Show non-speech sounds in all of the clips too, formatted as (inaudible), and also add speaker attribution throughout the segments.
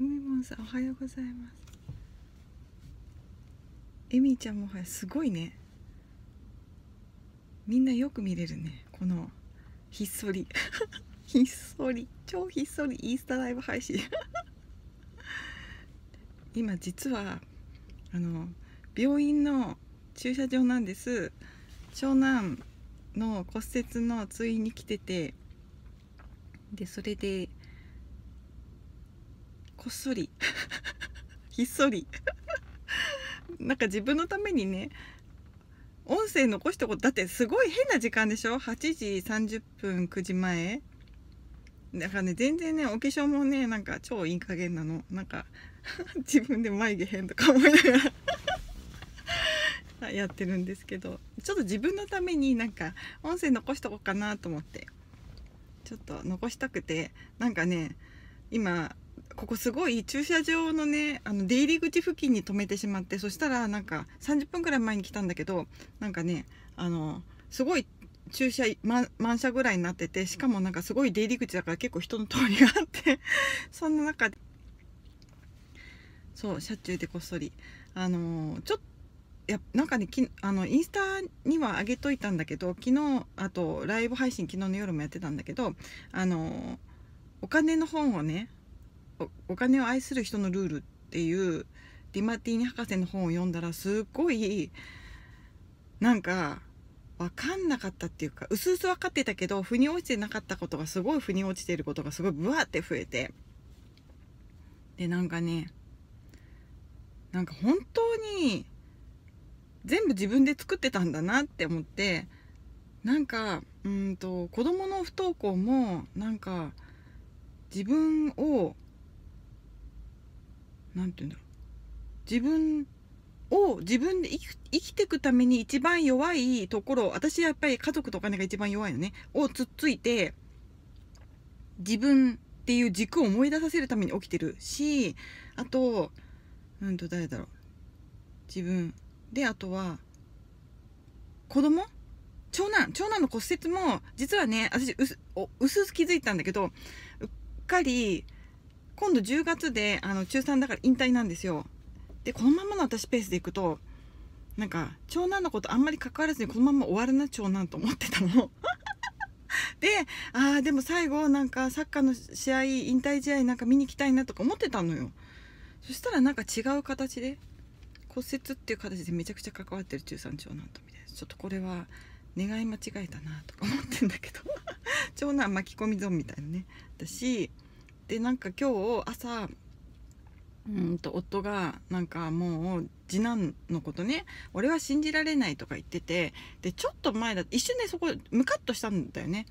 Speaker 1: うみんさんおはようございますミーちゃんもはいすごいねみんなよく見れるねこのひっそり (laughs) ひっそり超ひっそりインスタライブ配信 (laughs) 今実はあの病院の駐車場なんです長男の骨折の通院に来ててでそれでこっそり (laughs) ひっそり (laughs) なんか自分のためにね音声残したことだってすごい変な時間でしょ8時30分9時前だからね全然ねお化粧もねなんか超いい加減なのなんか (laughs) 自分で眉毛変とか思いながら (laughs) やってるんですけどちょっと自分のためになんか音声残しとこうかなと思ってちょっと残したくてなんかね今ここすごい駐車場のねあの出入り口付近に止めてしまってそしたらなんか30分ぐらい前に来たんだけどなんかねあのすごい駐車満車ぐらいになっててしかもなんかすごい出入り口だから結構人の通りがあってそんな中でそう車中でこっそりあのちょっといやなんかねきあのインスタには上げといたんだけど昨日あとライブ配信昨日の夜もやってたんだけどあのお金の本をねお金を愛する人のルールっていうディマティーニ博士の本を読んだらすっごいなんか分かんなかったっていうかうすうす分かってたけど腑に落ちてなかったことがすごい腑に落ちてることがすごいブワーって増えてでなんかねなんか本当に全部自分で作ってたんだなって思ってなんかうんと子供の不登校もなんか自分を何て言うんだろう自分を自分で生きていくために一番弱いところ私はやっぱり家族とお金が一番弱いのねをつっついて自分っていう軸を思い出させるために起きてるしあとうんと誰だろう自分であとは子供長男長男の骨折も実はね私うすうす気づいたんだけどうっかり今度10月であの中3だから引退なんですよでこのままの私ペースでいくとなんか長男のことあんまり関わらずにこのまま終わるな長男と思ってたの (laughs) でああでも最後なんかサッカーの試合引退試合なんか見に行きたいなとか思ってたのよそしたらなんか違う形で骨折っていう形でめちゃくちゃ関わってる中3。長男とみたいなちょっとこれは願い間違えたなとか思ってんだけど長男 (laughs) 巻き込み損みたいなねだしでなんか今日朝うんと夫がなんかもう次男のことね俺は信じられないとか言っててでちょっと前だ一瞬でそこムカッとしたんだよね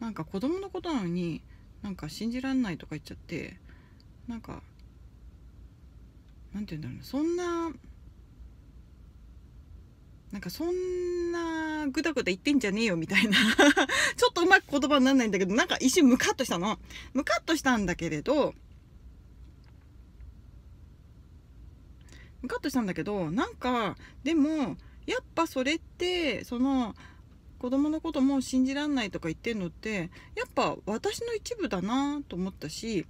Speaker 1: なんか子供のことなのになんか信じられないとか言っちゃってなんか何て言うんだろうなそんななんかそんなぐだぐだ言ってんじゃねえよみたいな (laughs) ちょっとうまく言葉にならないんだけどなんか一瞬ムカッとしたのムカッとしたんだけれどムカッとしたんだけどなんかでもやっぱそれってその子供のことも信じらんないとか言ってんのってやっぱ私の一部だなと思ったし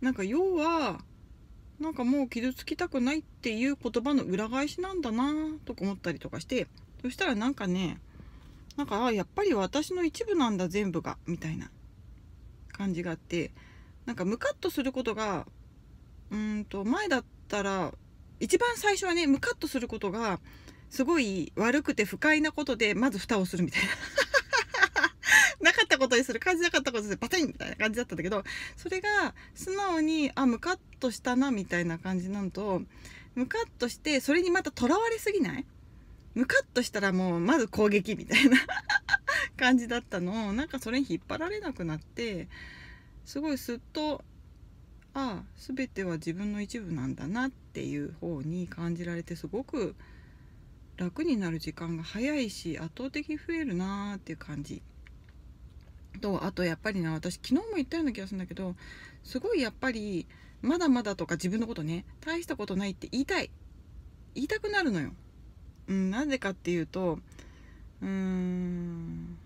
Speaker 1: なんか要はなんかもう傷つきたくないっていう言葉の裏返しなんだなとか思ったりとかしてそしたらなんかねなんかあやっぱり私の一部なんだ全部がみたいな感じがあってなんかムカッとすることがうんと前だったら一番最初はねムカッとすることがすごい悪くて不快なことでまず蓋をするみたいななかったことにする感じなかったことにするバテンみたいな感じだったんだけどそれが素直にあムカッとしたなみたいな感じなのとムカッとしてそれにまたとらわれすぎないムカッとしたらもうまず攻撃みたいな (laughs) 感じだったのなんかそれに引っ張られなくなってすごいすっとああ全ては自分の一部なんだなっていう方に感じられてすごく楽になる時間が早いし圧倒的に増えるなーっていう感じ。とあとやっぱりな私昨日も言ったような気がするんだけどすごいやっぱりまだまだとか自分のことね大したことないって言いたい言いたくなるのよ。うん、なぜかっていうとうーん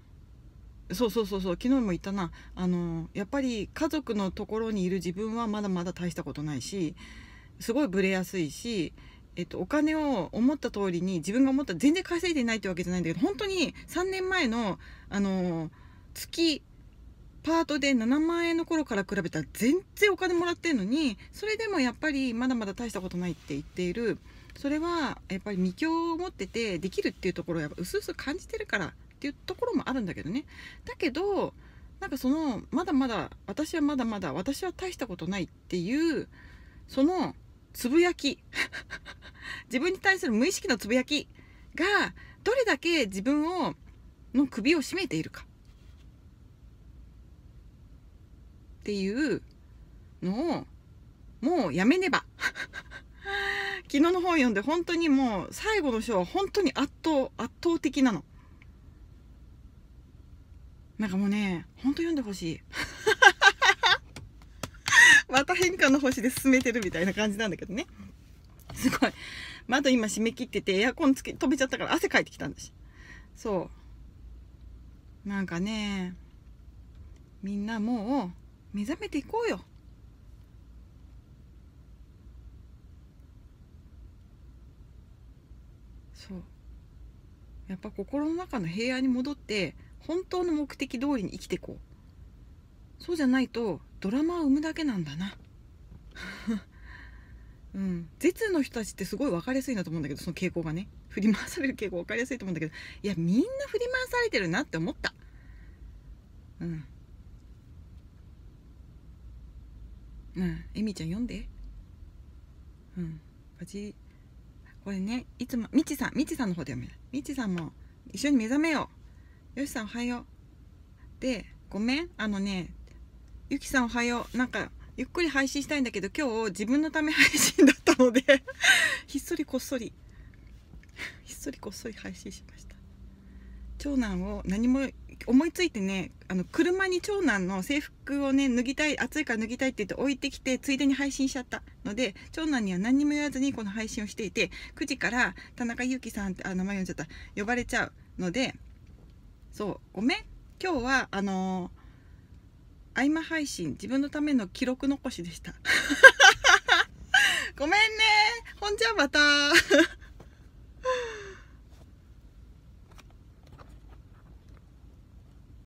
Speaker 1: そうそうそうそう昨日も言ったなあのやっぱり家族のところにいる自分はまだまだ大したことないしすごいブレやすいし、えっと、お金を思った通りに自分が思った全然稼いでないってわけじゃないんだけど本当に3年前のあの月パートで7万円の頃から比べたら全然お金もらってるのにそれでもやっぱりまだまだ大したことないって言っているそれはやっぱり未教を持っててできるっていうところをやっぱうすうす感じてるからっていうところもあるんだけどねだけどなんかそのまだまだ私はまだまだ私は大したことないっていうそのつぶやき (laughs) 自分に対する無意識のつぶやきがどれだけ自分をの首を絞めているかっていうのをもうやめねば (laughs) 昨日の本読んで本当にもう最後の章は本当に圧倒圧倒的なのなんかもうね本当読んでほしい (laughs) また変化の星で進めてるみたいな感じなんだけどねすごい窓今閉め切っててエアコンつけ止めちゃったから汗かいてきたんだしそうなんかねみんなもう目覚めていこうよそうやっぱ心の中の平安に戻って本当の目的通りに生きていこうそうじゃないとドラマを生むだけなんだな (laughs) うん絶の人たちってすごい分かりやすいなと思うんだけどその傾向がね振り回される傾向分かりやすいと思うんだけどいやみんな振り回されてるなって思ったうんうんえみちゃん読んでうんバチこれねいつもみちさんみちさんの方で読めないみちさんも一緒に目覚めようよしさんおはようでごめんあのねゆきさんおはようなんかゆっくり配信したいんだけど今日自分のため配信だったので (laughs) ひっそりこっそり (laughs) ひっそりこっそり配信しました長男を何も思いついてねあの車に長男の制服をね脱ぎたい暑いから脱ぎたいって言って置いてきてついでに配信しちゃったので長男には何にも言わずにこの配信をしていて9時から田中裕樹さんってあ名前呼んじゃった呼ばれちゃうのでそうごめん今日はあのー、合間配信自分のための記録残しでした (laughs) ごめんねほんじゃまた